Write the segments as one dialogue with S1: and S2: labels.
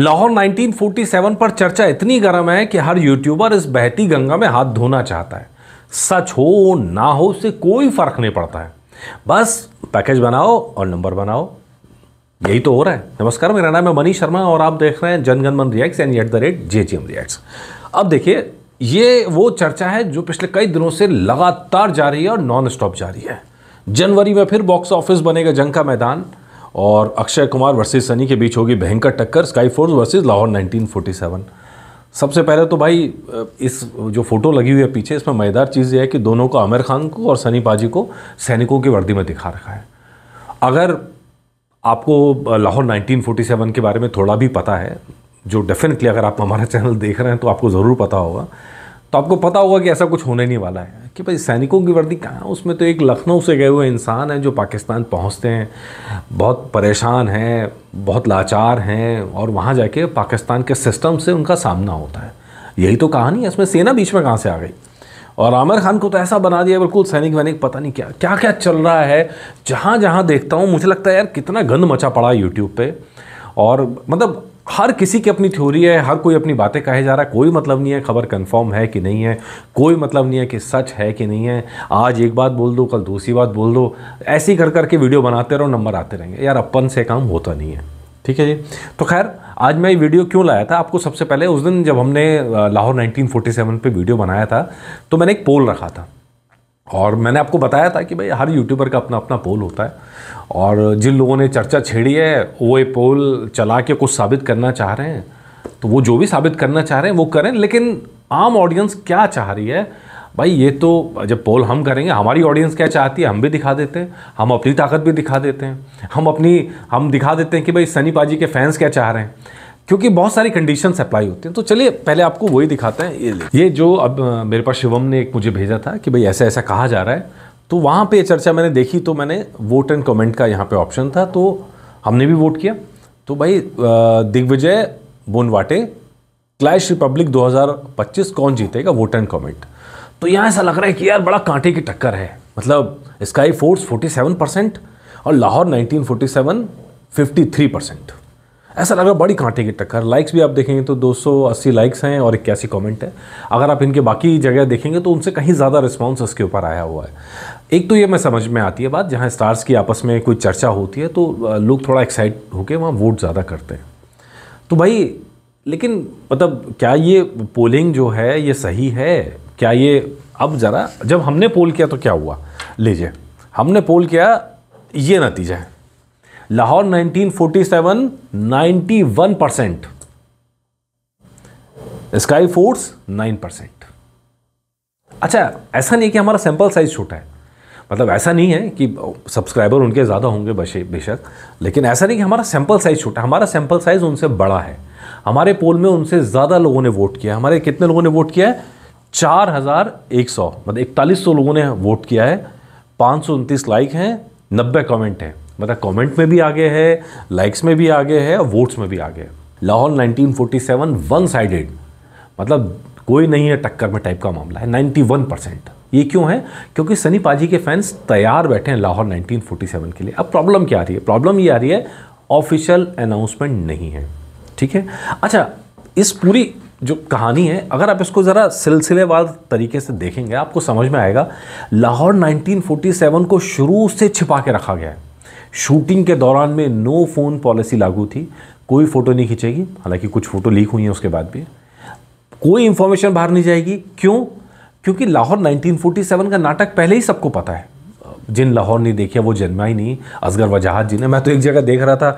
S1: लाहौर 1947 पर चर्चा इतनी गर्म है कि हर यूट्यूबर इस बहती गंगा में हाथ धोना चाहता है सच हो ना हो उससे कोई फर्क नहीं पड़ता है बस पैकेज बनाओ और नंबर बनाओ यही तो हो रहा है नमस्कार मेरा नाम है मनीष शर्मा और आप देख रहे हैं Jana Gana Mana reacts and at the rate J G M reacts अब देखिए ये वो चर्चा है जो पिछले कई दिनों से लगातार जारी है और नॉन स्टॉप जारी है जनवरी में फिर बॉक्स ऑफिस बनेगा जंग का मैदान और अक्षय कुमार वर्सेस सनी के बीच होगी भयंकर टक्कर स्काई फोर्स वर्सेस लाहौर 1947 सबसे पहले तो भाई इस जो फ़ोटो लगी हुई है पीछे इसमें मज़ेदार चीज़ यह है कि दोनों को आमिर खान को और सनी पाजी को सैनिकों की वर्दी में दिखा रखा है अगर आपको लाहौर 1947 के बारे में थोड़ा भी पता है जो डेफिनेटली अगर आप हमारा चैनल देख रहे हैं तो आपको ज़रूर पता होगा तो आपको पता होगा कि ऐसा कुछ होने नहीं वाला है कि भाई सैनिकों की वर्दी कहाँ है उसमें तो एक लखनऊ से गए हुए इंसान हैं जो पाकिस्तान पहुँचते हैं बहुत परेशान हैं बहुत लाचार हैं और वहाँ जाके पाकिस्तान के सिस्टम से उनका सामना होता है यही तो कहानी है इसमें सेना बीच में कहाँ से आ गई और आमिर खान को तो ऐसा बना दिया बिल्कुल सैनिक वैनिक पता नहीं क्या क्या क्या चल रहा है जहाँ जहाँ देखता हूँ मुझे लगता है यार कितना गंद मचा पड़ा है यूट्यूब पर और मतलब हर किसी की अपनी थ्योरी है हर कोई अपनी बातें कहे जा रहा है कोई मतलब नहीं है खबर कंफर्म है कि नहीं है कोई मतलब नहीं है कि सच है कि नहीं है आज एक बात बोल दो कल दूसरी बात बोल दो ऐसी कर करके वीडियो बनाते रहो नंबर आते रहेंगे यार अपन से काम होता नहीं है ठीक है जी तो खैर आज मैं ये वीडियो क्यों लाया था आपको सबसे पहले उस दिन जब हमने लाहौर 1947 पे वीडियो बनाया था तो मैंने एक पोल रखा था और मैंने आपको बताया था कि भाई हर यूट्यूबर का अपना अपना पोल होता है और जिन लोगों ने चर्चा छेड़ी है वो ये पोल चला के कुछ साबित करना चाह रहे हैं तो वो जो भी साबित करना चाह रहे हैं वो करें लेकिन आम ऑडियंस क्या चाह रही है भाई ये तो जब पोल हम करेंगे हमारी ऑडियंस क्या चाहती है हम भी दिखा देते हैं हम अपनी ताकत भी दिखा देते हैं हम अपनी हम दिखा देते हैं कि भाई सनी पाजी के फैंस क्या चाह रहे हैं क्योंकि बहुत सारी कंडीशन अप्लाई होती हैं तो चलिए पहले आपको वही दिखाते हैं ये ये जो अब मेरे पास शिवम ने एक मुझे भेजा था कि भाई ऐसा ऐसा कहा जा रहा है तो वहाँ पे चर्चा मैंने देखी तो मैंने वोट एंड कमेंट का यहाँ पे ऑप्शन था तो हमने भी वोट किया तो भाई दिग्विजय बोनवाटे क्लैश रिपब्लिक 2025 कौन जीतेगा वोट एंड कमेंट तो यहाँ ऐसा लग रहा है कि यार बड़ा कांटे की टक्कर है मतलब स्काई फोर्स 47 परसेंट और लाहौर 1947 53 परसेंट ऐसा लगा बड़ी कांटे की टक्कर लाइक्स भी आप देखेंगे तो 280 लाइक्स हैं और इक्यासी कमेंट है अगर आप इनके बाकी जगह देखेंगे तो उनसे कहीं ज़्यादा रिस्पॉन्स उसके ऊपर आया हुआ है एक तो ये मैं समझ में आती है बात जहाँ स्टार्स की आपस में कोई चर्चा होती है तो लोग थोड़ा एक्साइट होकर वहाँ वोट ज़्यादा करते हैं तो भाई लेकिन मतलब क्या ये पोलिंग जो है ये सही है क्या ये अब ज़रा जब हमने पोल किया तो क्या हुआ लीजिए हमने पोल किया ये नतीजा है Lahore 1947 91 percent Sky Force 9 percent अच्छा ऐसा नहीं कि हमारा सैंपल साइज छोटा है मतलब ऐसा नहीं है कि सब्सक्राइबर उनके ज़्यादा होंगे बेशक लेकिन ऐसा नहीं कि हमारा सैंपल साइज़ छोटा हमारा सैंपल साइज़ उनसे बड़ा है हमारे पोल में उनसे ज़्यादा लोगों ने वोट किया हमारे कितने लोगों ने वोट किया है चार हज़ार एक सौ मतलब इकतालीस सौ लोगों ने वोट किया है पाँच सौ उनतीस लाइक हैं नब्बे कमेंट हैं मतलब कमेंट में भी आगे है लाइक्स में भी आगे है और वोट्स में भी आगे है लाहौर 1947 वन साइडेड मतलब कोई नहीं है टक्कर में टाइप का मामला है 91 परसेंट ये क्यों है क्योंकि सनी पाजी के फैंस तैयार बैठे हैं लाहौर 1947 के लिए अब प्रॉब्लम क्या आ रही है प्रॉब्लम ये आ रही है ऑफिशियल अनाउंसमेंट नहीं है ठीक है अच्छा इस पूरी जो कहानी है अगर आप इसको ज़रा सिलसिलेवार तरीके से देखेंगे आपको समझ में आएगा लाहौर 1947 को शुरू से छिपा के रखा गया है शूटिंग के दौरान में नो फ़ोन पॉलिसी लागू थी कोई फ़ोटो नहीं खींचेगी हालांकि कुछ फ़ोटो लीक हुई हैं उसके बाद भी कोई इन्फॉर्मेशन बाहर नहीं जाएगी क्यों क्योंकि लाहौर 1947 का नाटक पहले ही सबको पता है जिन लाहौर ने देखे वो जन्मा ही नहीं असगर वजाहत जी ने मैं तो एक जगह देख रहा था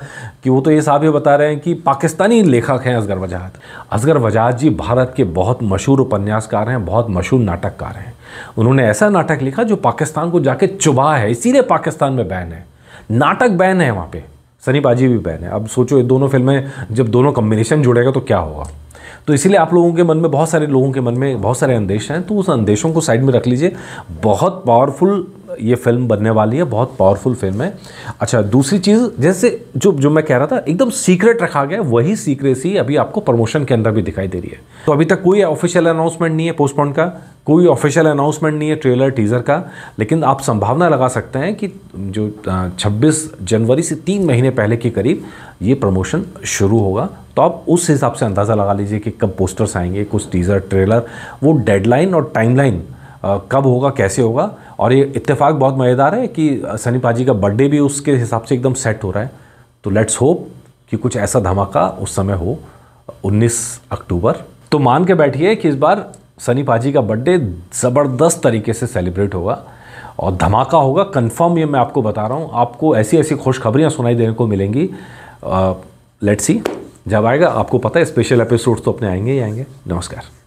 S1: कि वो तो ये साहब ये बता रहे हैं कि पाकिस्तानी लेखक हैं असगर वजाहत असगर वजाहत जी भारत के बहुत मशहूर उपन्यासकार हैं बहुत मशहूर नाटककार हैं उन्होंने ऐसा नाटक लिखा जो पाकिस्तान को जाके चुबा है इसीलिए पाकिस्तान में बैन है नाटक बैन है वहाँ पे बाजी भी बैन है अब सोचो ये दोनों फिल्में जब दोनों कम्बिनेशन जुड़ेगा तो क्या होगा तो इसीलिए आप लोगों के मन में बहुत सारे लोगों के मन में बहुत सारे अंदेश हैं तो उस अंदेशों को साइड में रख लीजिए बहुत पावरफुल ये फिल्म बनने वाली है बहुत पावरफुल फिल्म है अच्छा दूसरी चीज़ जैसे जो जो मैं कह रहा था एकदम सीक्रेट रखा गया वही सीक्रेसी अभी आपको प्रमोशन के अंदर भी दिखाई दे रही है तो अभी तक कोई ऑफिशियल अनाउंसमेंट नहीं है पोस्टपोन का कोई ऑफिशियल अनाउंसमेंट नहीं है ट्रेलर टीज़र का लेकिन आप संभावना लगा सकते हैं कि जो 26 जनवरी से तीन महीने पहले के करीब ये प्रमोशन शुरू होगा तो आप उस हिसाब से अंदाज़ा लगा लीजिए कि कब पोस्टर्स आएंगे कुछ टीज़र ट्रेलर वो डेडलाइन और टाइमलाइन कब होगा कैसे होगा और ये इत्तेफाक बहुत मज़ेदार है कि सनी पाजी का बर्थडे भी उसके हिसाब से एकदम सेट हो रहा है तो लेट्स होप कि कुछ ऐसा धमाका उस समय हो 19 अक्टूबर तो मान के बैठिए कि इस बार सनी पाजी का बर्थडे ज़बरदस्त तरीके से सेलिब्रेट होगा और धमाका होगा कंफर्म ये मैं आपको बता रहा हूँ आपको ऐसी ऐसी खुशखबरियाँ सुनाई देने को मिलेंगी लेट्स सी जब आएगा आपको पता है स्पेशल एपिसोड्स तो अपने आएंगे ही आएंगे नमस्कार